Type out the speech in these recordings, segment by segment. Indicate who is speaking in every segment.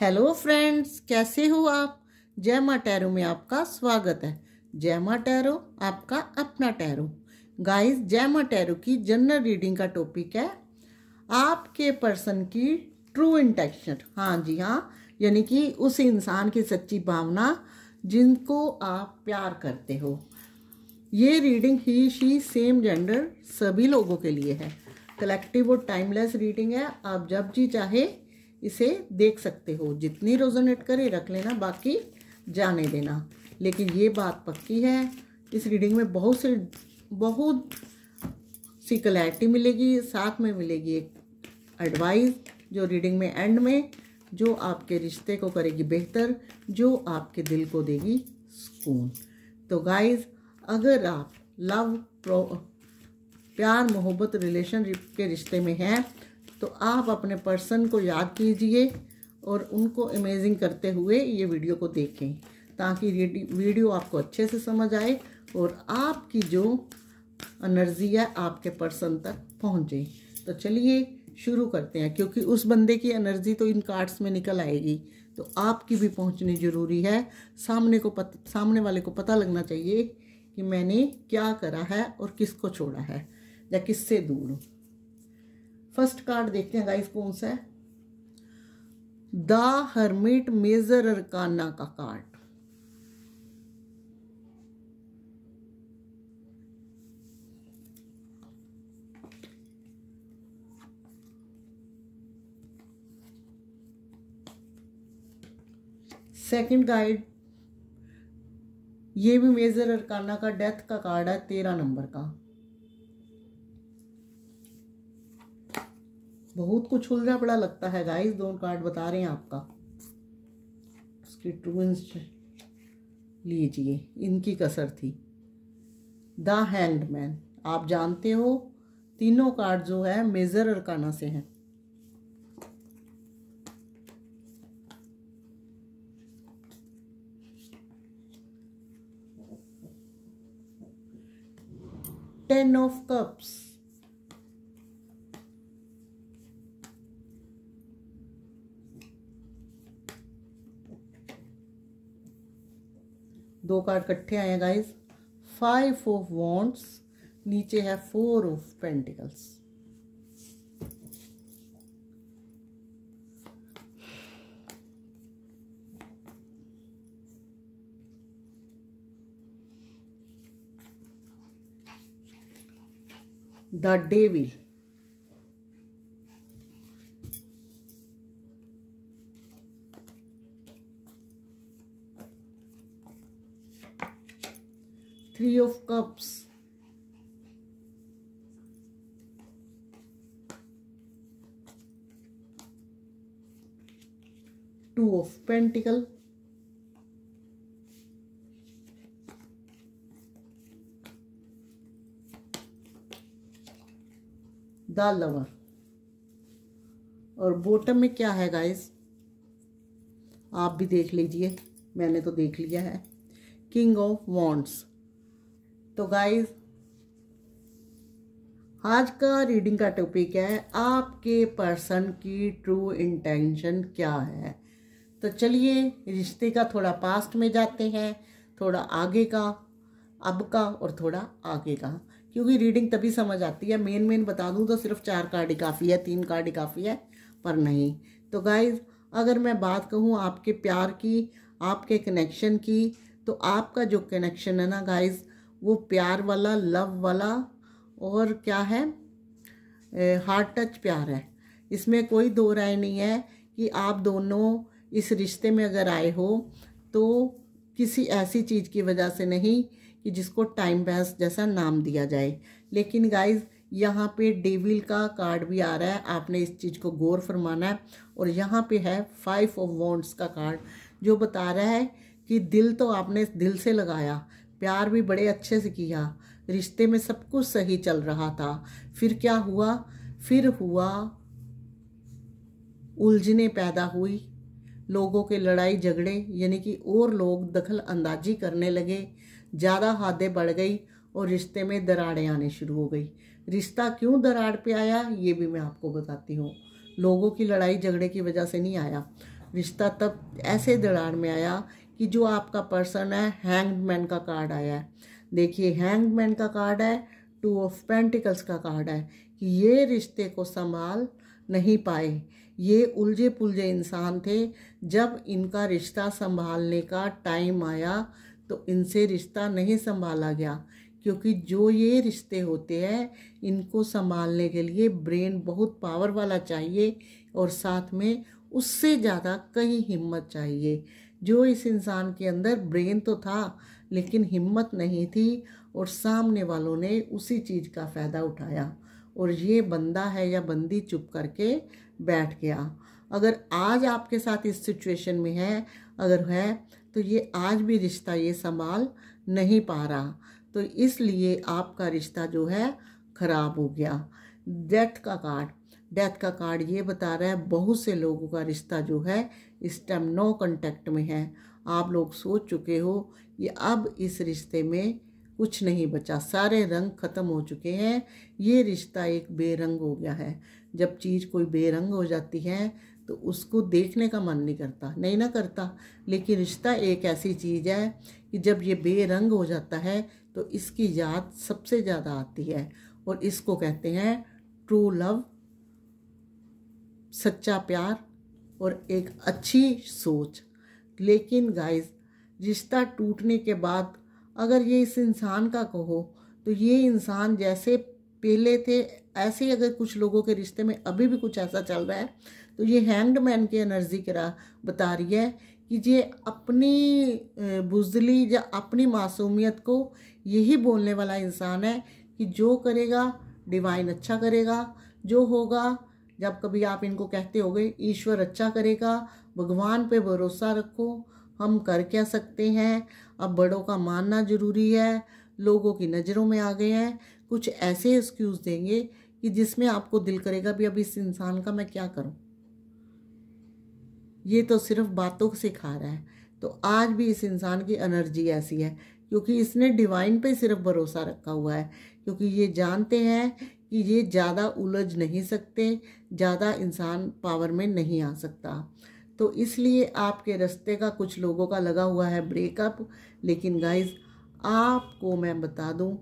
Speaker 1: hello friends कैसे हो आप जयमा टैरो में आपका स्वागत है जयमा टैरो आपका अपना टैरो गाइस जयमा टैरो की जनरल रीडिंग का टॉपिक है आपके पर्सन की ट्रू इंटेक्शन हाँ जी हाँ यानी कि उस इंसान की सच्ची भावना जिनको आप प्यार करते हो ये रीडिंग ही शी सेम जेंडर सभी लोगों के लिए है कलेक्टिव और टाइमलेस रीडिंग है आप जब जी चाहे इसे देख सकते हो जितनी रोजोनेट करे रख लेना बाकी जाने देना लेकिन ये बात पक्की है इस रीडिंग में बहुत से बहुत सी क्लैरिटी मिलेगी साथ में मिलेगी एक एडवाइस जो रीडिंग में एंड में जो आपके रिश्ते को करेगी बेहतर जो आपके दिल को देगी सुकून तो गाइस अगर आप लव प्यार मोहब्बत रिलेशनशिप के रिश्ते में हैं तो आप अपने पर्सन को याद कीजिए और उनको अमेजिंग करते हुए ये वीडियो को देखें ताकि वीडियो आपको अच्छे से समझ आए और आपकी जो एनर्जी है आपके पर्सन तक पहुँचे तो चलिए शुरू करते हैं क्योंकि उस बंदे की एनर्जी तो इन कार्ड्स में निकल आएगी तो आपकी भी पहुंचनी ज़रूरी है सामने को पत, सामने वाले को पता लगना चाहिए कि मैंने क्या करा है और किसको छोड़ा है या किससे दूर हूँ फर्स्ट कार्ड देखते हैं गाइस कौन सा है द हर्मिट मेजर अरकाना का कार्ड सेकंड गाइड ये भी मेजर अरकाना का डेथ का कार्ड है तेरह नंबर का बहुत कुछ उलझा पड़ा लगता है गाइस दोनों कार्ड बता रहे हैं आपका उसकी ट्रूंस लीजिए इनकी कसर थी द हैंडमैन आप जानते हो तीनों कार्ड जो है मेजर अरकाना से हैं टेन ऑफ कप्स दो कार्ड इकट्ठे आए हैं गाइज फाइव ऑफ वॉन्ट्स नीचे है four of pentacles the devil cups two of pentacle दाल लवर और बॉटम में क्या है गाइस आप भी देख लीजिए मैंने तो देख लिया है किंग ऑफ वॉन्ट्स तो गाइस आज का रीडिंग का टॉपिक है आपके पर्सन की ट्रू इंटेंशन क्या है तो चलिए रिश्ते का थोड़ा पास्ट में जाते हैं थोड़ा आगे का अब का और थोड़ा आगे का क्योंकि रीडिंग तभी समझ आती है मेन मेन बता दूं तो सिर्फ चार कार्ड ही काफ़ी है तीन कार्ड ही काफ़ी है पर नहीं तो गाइज अगर मैं बात कहूँ आपके प्यार की आपके कनेक्शन की तो आपका जो कनेक्शन है ना गाइज़ वो प्यार वाला लव वाला और क्या है हार्ट टच प्यार है इसमें कोई दो राय नहीं है कि आप दोनों इस रिश्ते में अगर आए हो तो किसी ऐसी चीज़ की वजह से नहीं कि जिसको टाइम पास जैसा नाम दिया जाए लेकिन गाइज यहाँ पे डेविल का कार्ड भी आ रहा है आपने इस चीज़ को गौर फरमाना है और यहाँ पे है फाइव ऑफ वॉन्ट्स का कार्ड जो बता रहा है कि दिल तो आपने दिल से लगाया प्यार भी बड़े अच्छे से किया रिश्ते में सब कुछ सही चल रहा था फिर क्या हुआ फिर हुआ उलझने पैदा हुई लोगों के लड़ाई झगड़े यानी कि और लोग दखल अंदाजी करने लगे ज़्यादा हादें बढ़ गई और रिश्ते में दराड़ें आने शुरू हो गई रिश्ता क्यों दराड़ पे आया ये भी मैं आपको बताती हूँ लोगों की लड़ाई झगड़े की वजह से नहीं आया रिश्ता तब ऐसे दराड़ में आया कि जो आपका पर्सन है हैंग्ड मैन का कार्ड आया है देखिए हैंग्ड मैन का कार्ड है टू ऑफ पेंटिकल्स का कार्ड है कि ये रिश्ते को संभाल नहीं पाए ये उलझे पुलझे इंसान थे जब इनका रिश्ता संभालने का टाइम आया तो इनसे रिश्ता नहीं संभाला गया क्योंकि जो ये रिश्ते होते हैं इनको संभालने के लिए ब्रेन बहुत पावर वाला चाहिए और साथ में उससे ज़्यादा कई हिम्मत चाहिए जो इस इंसान के अंदर ब्रेन तो था लेकिन हिम्मत नहीं थी और सामने वालों ने उसी चीज़ का फ़ायदा उठाया और ये बंदा है या बंदी चुप करके बैठ गया अगर आज आपके साथ इस सिचुएशन में है अगर है तो ये आज भी रिश्ता ये संभाल नहीं पा रहा तो इसलिए आपका रिश्ता जो है ख़राब हो गया डेथ का कार्ड डेथ का कार्ड ये बता रहा है बहुत से लोगों का रिश्ता जो है इस टाइम नो कंटेक्ट में है आप लोग सोच चुके हो ये अब इस रिश्ते में कुछ नहीं बचा सारे रंग ख़त्म हो चुके हैं ये रिश्ता एक बेरंग हो गया है जब चीज़ कोई बेरंग हो जाती है तो उसको देखने का मन नहीं करता नहीं ना करता लेकिन रिश्ता एक ऐसी चीज़ है कि जब ये बेरंग हो जाता है तो इसकी याद सबसे ज़्यादा आती है और इसको कहते हैं ट्रू लव सच्चा प्यार और एक अच्छी सोच लेकिन गाइस रिश्ता टूटने के बाद अगर ये इस इंसान का कहो तो ये इंसान जैसे पहले थे ऐसे ही अगर कुछ लोगों के रिश्ते में अभी भी कुछ ऐसा चल रहा है तो ये हैंग्ड मैन की एनर्जी करा बता रही है कि ये अपनी बुजली या अपनी मासूमियत को यही बोलने वाला इंसान है कि जो करेगा डिवाइन अच्छा करेगा जो होगा जब कभी आप इनको कहते हो ईश्वर अच्छा करेगा भगवान पे भरोसा रखो हम कर क्या सकते हैं अब बड़ों का मानना ज़रूरी है लोगों की नज़रों में आ गए हैं कुछ ऐसे एक्सक्यूज़ देंगे कि जिसमें आपको दिल करेगा भी अब इस इंसान का मैं क्या करूं ये तो सिर्फ बातों से खा रहा है तो आज भी इस इंसान की एनर्जी ऐसी है क्योंकि इसने डिवाइन पे सिर्फ भरोसा रखा हुआ है क्योंकि ये जानते हैं कि ये ज़्यादा उलझ नहीं सकते ज़्यादा इंसान पावर में नहीं आ सकता तो इसलिए आपके रास्ते का कुछ लोगों का लगा हुआ है ब्रेकअप लेकिन गाइस आपको मैं बता दूं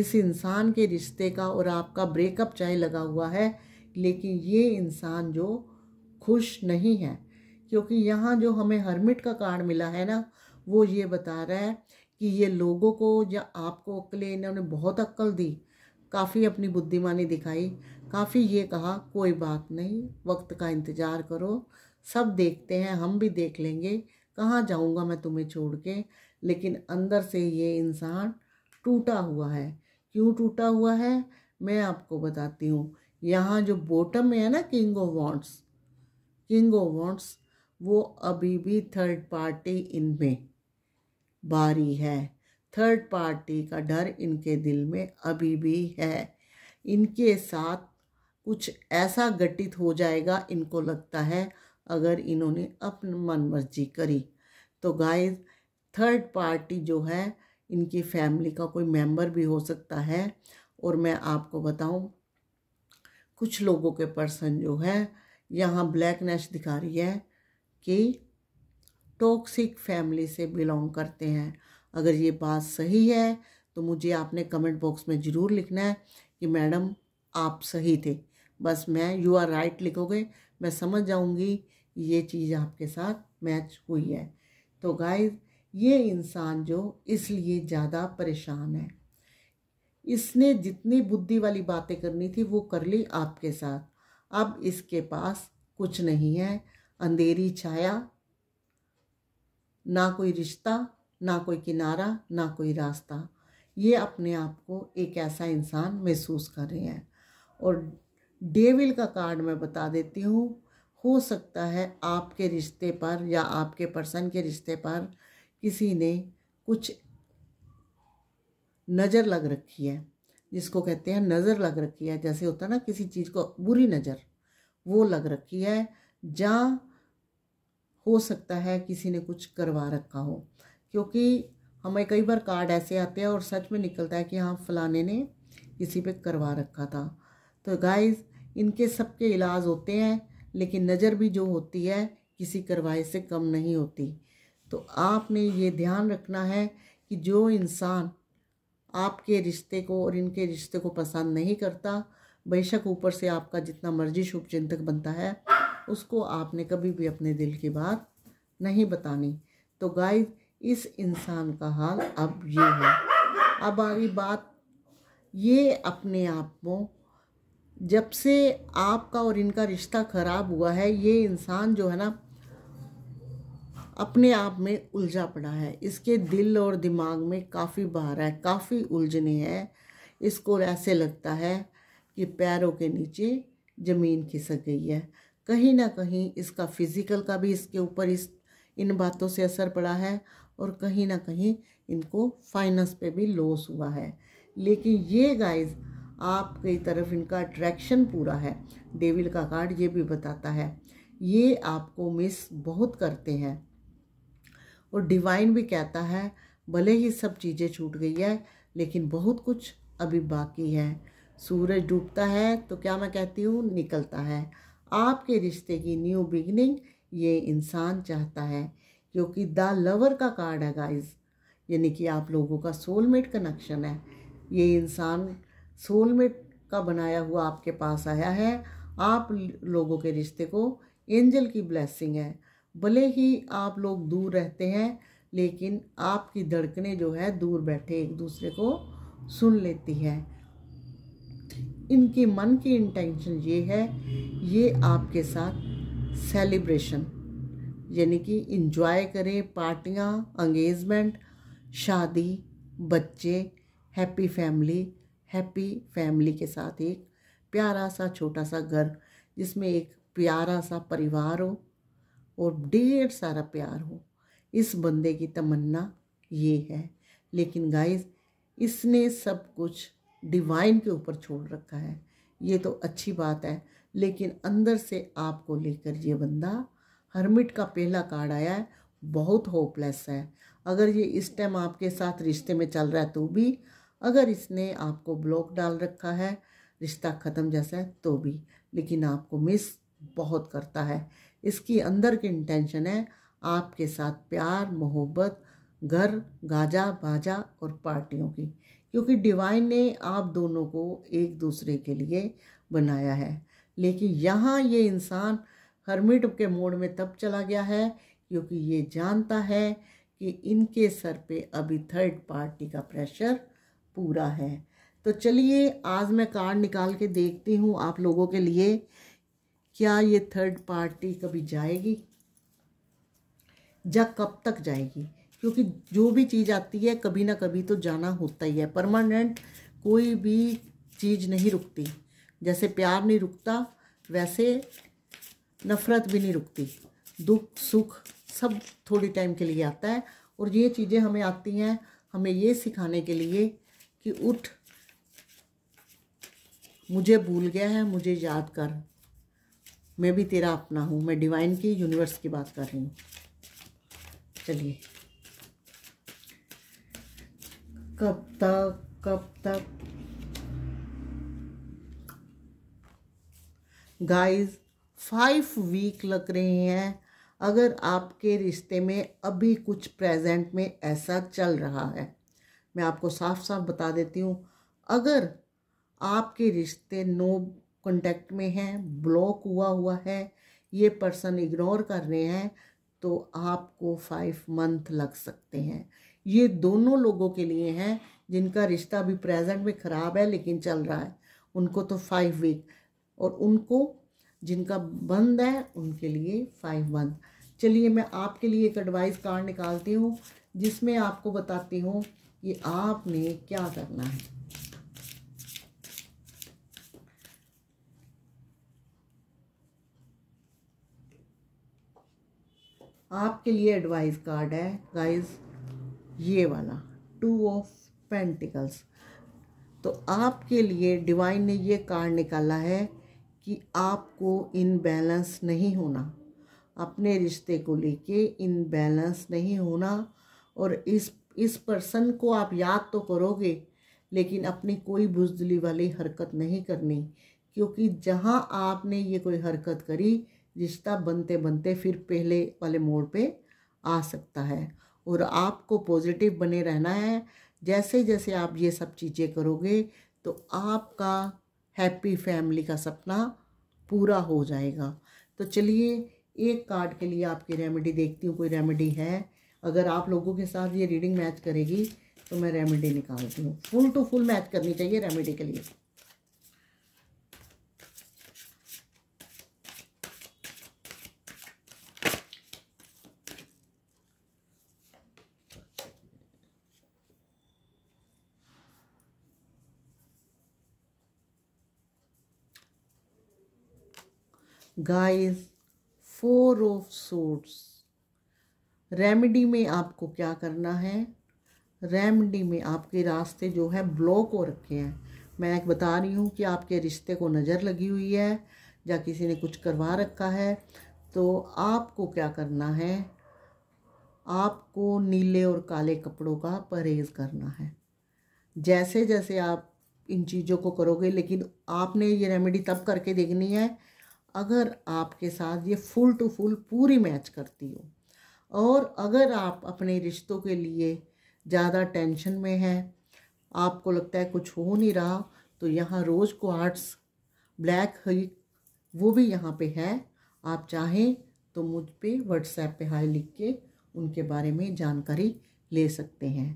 Speaker 1: इस इंसान के रिश्ते का और आपका ब्रेकअप चाहे लगा हुआ है लेकिन ये इंसान जो खुश नहीं है क्योंकि यहाँ जो हमें हर्मिट का कार्ड मिला है ना वो ये बता रहा है कि ये लोगों को या आपको अक्ले इन्होंने बहुत अक्ल दी काफ़ी अपनी बुद्धिमानी दिखाई काफ़ी ये कहा कोई बात नहीं वक्त का इंतज़ार करो सब देखते हैं हम भी देख लेंगे कहाँ जाऊँगा मैं तुम्हें छोड़ के लेकिन अंदर से ये इंसान टूटा हुआ है क्यों टूटा हुआ है मैं आपको बताती हूँ यहाँ जो बॉटम में है ना king of wands king of wands वो अभी भी थर्ड पार्टी इनमें बारी है थर्ड पार्टी का डर इनके दिल में अभी भी है इनके साथ कुछ ऐसा घटित हो जाएगा इनको लगता है अगर इन्होंने अपनी मन मर्जी करी तो गाइस थर्ड पार्टी जो है इनकी फैमिली का कोई मेंबर भी हो सकता है और मैं आपको बताऊं कुछ लोगों के पर्सन जो है यहाँ ब्लैक नेश दिखा रही है कि टॉक्सिक फैमिली से बिलोंग करते हैं अगर ये बात सही है तो मुझे आपने कमेंट बॉक्स में ज़रूर लिखना है कि मैडम आप सही थे बस मैं यू आर राइट लिखोगे मैं समझ जाऊंगी ये चीज़ आपके साथ मैच हुई है तो गाइस ये इंसान जो इसलिए ज़्यादा परेशान है इसने जितनी बुद्धि वाली बातें करनी थी वो कर ली आपके साथ अब इसके पास कुछ नहीं है अंधेरी छाया ना कोई रिश्ता ना कोई किनारा ना कोई रास्ता ये अपने आप को एक ऐसा इंसान महसूस कर रहे हैं और डेविल का कार्ड मैं बता देती हूँ हो सकता है आपके रिश्ते पर या आपके पर्सन के रिश्ते पर किसी ने कुछ नज़र लग रखी है जिसको कहते हैं नज़र लग रखी है जैसे होता है ना किसी चीज़ को बुरी नज़र वो लग रखी है जहाँ हो सकता है किसी ने कुछ करवा रखा हो क्योंकि हमें कई बार कार्ड ऐसे आते हैं और सच में निकलता है कि हाँ फलाने ने इसी पे करवा रखा था तो गाइस इनके सबके इलाज होते हैं लेकिन नज़र भी जो होती है किसी करवाए से कम नहीं होती तो आपने ये ध्यान रखना है कि जो इंसान आपके रिश्ते को और इनके रिश्ते को पसंद नहीं करता बेशक ऊपर से आपका जितना मर्जी शुभ चिंतक बनता है उसको आपने कभी भी अपने दिल की बात नहीं बतानी तो गाइस इस इंसान का हाल अब ये है अब आ रही बात ये अपने आप को जब से आपका और इनका रिश्ता ख़राब हुआ है ये इंसान जो है ना अपने आप में उलझा पड़ा है इसके दिल और दिमाग में काफ़ी बाहर है काफ़ी उलझने हैं इसको ऐसे लगता है कि पैरों के नीचे ज़मीन खिसक गई है कहीं ना कहीं इसका फिज़िकल का भी इसके ऊपर इस इन बातों से असर पड़ा है और कहीं ना कहीं इनको फाइनेंस पे भी लॉस हुआ है लेकिन ये गाइस आपकी तरफ इनका अट्रैक्शन पूरा है डेविल का कार्ड ये भी बताता है ये आपको मिस बहुत करते हैं और डिवाइन भी कहता है भले ही सब चीज़ें छूट गई है लेकिन बहुत कुछ अभी बाकी है सूरज डूबता है तो क्या मैं कहती हूँ निकलता है आपके रिश्ते की न्यू बिगनिंग ये इंसान चाहता है जो कि द लवर का कार्ड है गाइस यानी कि आप लोगों का सोलमेट कनेक्शन है ये इंसान सोलमेट का बनाया हुआ आपके पास आया है आप लोगों के रिश्ते को एंजल की ब्लेसिंग है भले ही आप लोग दूर रहते हैं लेकिन आपकी धड़कने जो है दूर बैठे एक दूसरे को सुन लेती है इनके मन की इंटेंशन ये है ये आपके साथ सेलिब्रेशन यानी कि इंजॉय करें पार्टियाँ अंगेजमेंट शादी बच्चे हैप्पी फैमिली हैप्पी फैमिली के साथ एक प्यारा सा छोटा सा घर जिसमें एक प्यारा सा परिवार हो और ढेर सारा प्यार हो इस बंदे की तमन्ना ये है लेकिन गाइस इसने सब कुछ डिवाइन के ऊपर छोड़ रखा है ये तो अच्छी बात है लेकिन अंदर से आपको लेकर ये बंदा हर्मिट का पहला कार्ड आया है बहुत होपलेस है अगर ये इस टाइम आपके साथ रिश्ते में चल रहा है तो भी अगर इसने आपको ब्लॉक डाल रखा है रिश्ता ख़त्म जैसा है तो भी लेकिन आपको मिस बहुत करता है इसकी अंदर की इंटेंशन है आपके साथ प्यार मोहब्बत घर गाजा बाजा और पार्टियों की क्योंकि डिवाइन ने आप दोनों को एक दूसरे के लिए बनाया है लेकिन यहाँ ये इंसान हर्मिट के मोड में तब चला गया है क्योंकि ये जानता है कि इनके सर पे अभी थर्ड पार्टी का प्रेशर पूरा है तो चलिए आज मैं कार्ड निकाल के देखती हूँ आप लोगों के लिए क्या ये थर्ड पार्टी कभी जाएगी या कब तक जाएगी क्योंकि जो भी चीज़ आती है कभी ना कभी तो जाना होता ही है परमानेंट कोई भी चीज़ नहीं रुकती जैसे प्यार नहीं रुकता वैसे नफ़रत भी नहीं रुकती दुख सुख सब थोड़ी टाइम के लिए आता है और ये चीज़ें हमें आती हैं हमें ये सिखाने के लिए कि उठ मुझे भूल गया है मुझे याद कर मैं भी तेरा अपना हूँ मैं डिवाइन की यूनिवर्स की बात कर रही हूँ चलिए कब तक कब तक गाइस फाइव वीक लग रहे हैं अगर आपके रिश्ते में अभी कुछ प्रेजेंट में ऐसा चल रहा है मैं आपको साफ साफ बता देती हूँ अगर आपके रिश्ते नो कॉन्टैक्ट में हैं ब्लॉक हुआ हुआ है ये पर्सन इग्नोर कर रहे हैं तो आपको फाइव मंथ लग सकते हैं ये दोनों लोगों के लिए हैं जिनका रिश्ता अभी प्रेजेंट में ख़राब है लेकिन चल रहा है उनको तो फाइव वीक और उनको जिनका बंद है उनके लिए फाइव बंद चलिए मैं आपके लिए एक एडवाइस कार्ड निकालती हूँ जिसमें आपको बताती हूँ कि आपने क्या करना है आपके लिए एडवाइस कार्ड है गाइस ये वाला टू ऑफ पेंटिकल्स तो आपके लिए डिवाइन ने ये कार्ड निकाला है कि आपको इन बैलेंस नहीं होना अपने रिश्ते को लेके बैलेंस नहीं होना और इस इस पर्सन को आप याद तो करोगे लेकिन अपनी कोई बुजदली वाली हरकत नहीं करनी क्योंकि जहाँ आपने ये कोई हरकत करी रिश्ता बनते बनते फिर पहले वाले मोड़ पे आ सकता है और आपको पॉजिटिव बने रहना है जैसे जैसे आप ये सब चीज़ें करोगे तो आपका हैप्पी फैमिली का सपना पूरा हो जाएगा तो चलिए एक कार्ड के लिए आपकी रेमेडी देखती हूँ कोई रेमेडी है अगर आप लोगों के साथ ये रीडिंग मैच करेगी तो मैं रेमेडी निकालती हूँ फुल टू फुल मैच करनी चाहिए रेमेडी के लिए guys four of swords remedy में आपको क्या करना है रेमेडी में आपके रास्ते जो है ब्लॉक हो रखे हैं मैं एक बता रही हूँ कि आपके रिश्ते को नज़र लगी हुई है या किसी ने कुछ करवा रखा है तो आपको क्या करना है आपको नीले और काले कपड़ों का परहेज़ करना है जैसे जैसे आप इन चीज़ों को करोगे लेकिन आपने ये रेमेडी तब करके देखनी है अगर आपके साथ ये फुल टू फुल पूरी मैच करती हो और अगर आप अपने रिश्तों के लिए ज़्यादा टेंशन में हैं आपको लगता है कुछ हो नहीं रहा तो यहाँ रोज़ क्वार्ट्स ब्लैक हरी वो भी यहाँ पे है आप चाहें तो मुझ पर व्हाट्सएप पे हाई लिख के उनके बारे में जानकारी ले सकते हैं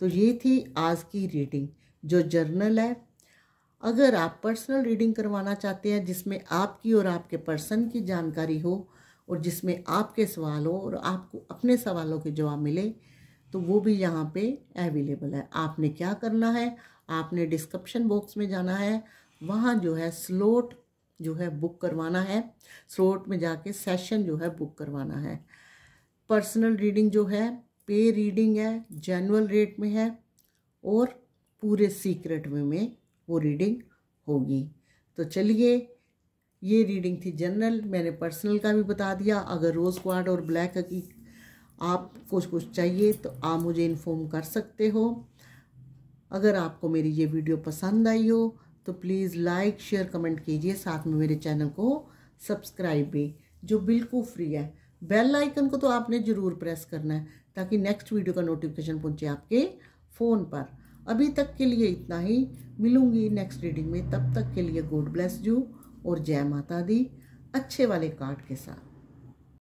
Speaker 1: तो ये थी आज की रीडिंग जो जर्नल है अगर आप पर्सनल रीडिंग करवाना चाहते हैं जिसमें आपकी और आपके पर्सन की जानकारी हो और जिसमें आपके सवाल हो और आपको अपने सवालों के जवाब मिले तो वो भी यहाँ पे अवेलेबल है आपने क्या करना है आपने डिस्क्रिप्शन बॉक्स में जाना है वहाँ जो है स्लोट जो है बुक करवाना है स्लोट में जाके सेशन जो है बुक करवाना है पर्सनल रीडिंग जो है पे रीडिंग है जनरल रेट में है और पूरे सीक्रेट वे में वो रीडिंग होगी तो चलिए ये रीडिंग थी जनरल मैंने पर्सनल का भी बता दिया अगर रोज़ क्वाड और ब्लैक की आप कुछ कुछ चाहिए तो आप मुझे इन्फॉर्म कर सकते हो अगर आपको मेरी ये वीडियो पसंद आई हो तो प्लीज़ लाइक शेयर कमेंट कीजिए साथ में मेरे चैनल को सब्सक्राइब भी जो बिल्कुल फ्री है बेल आइकन को तो आपने ज़रूर प्रेस करना है ताकि नेक्स्ट वीडियो का नोटिफिकेशन पहुंचे आपके फ़ोन पर अभी तक के लिए इतना ही मिलूंगी नेक्स्ट रीडिंग में तब तक के लिए गॉड ब्लेस यू और जय माता दी अच्छे वाले कार्ड के साथ